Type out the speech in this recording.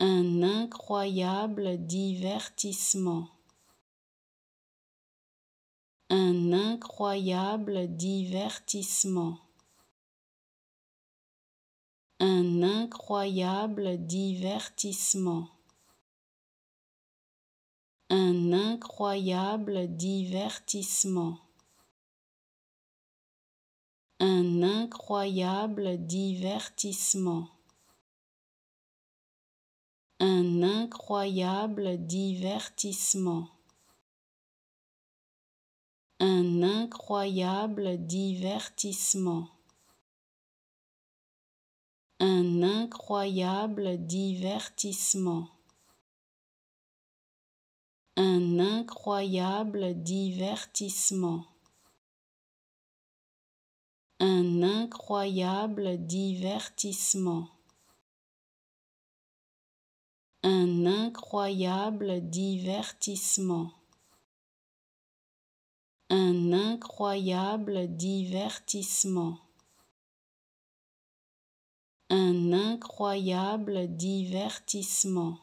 un incroyable divertissement. Un incroyable divertissement. Un incroyable divertissement. Un incroyable divertissement. Un incroyable divertissement un incroyable divertissement. Un incroyable divertissement. Un incroyable divertissement. Un incroyable divertissement. Un incroyable divertissement un incroyable divertissement. Un incroyable divertissement. Un incroyable divertissement.